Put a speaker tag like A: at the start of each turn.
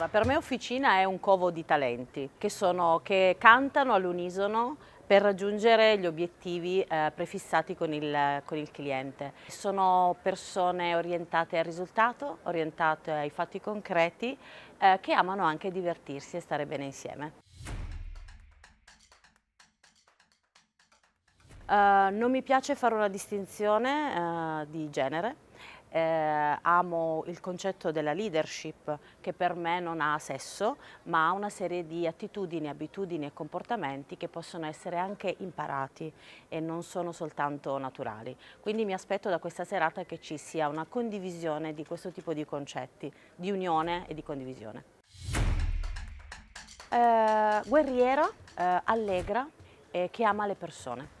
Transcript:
A: Allora, per me Officina è un covo di talenti che, sono, che cantano all'unisono per raggiungere gli obiettivi eh, prefissati con il, con il, cliente. Sono persone orientate al risultato, orientate ai fatti concreti, eh, che amano anche divertirsi e stare bene insieme. Uh, non mi piace fare una distinzione uh, di genere, eh, amo il concetto della leadership che per me non ha sesso ma ha una serie di attitudini, abitudini e comportamenti che possono essere anche imparati e non sono soltanto naturali. Quindi mi aspetto da questa serata che ci sia una condivisione di questo tipo di concetti, di unione e di condivisione. Eh, guerriera, eh, allegra e che ama le persone.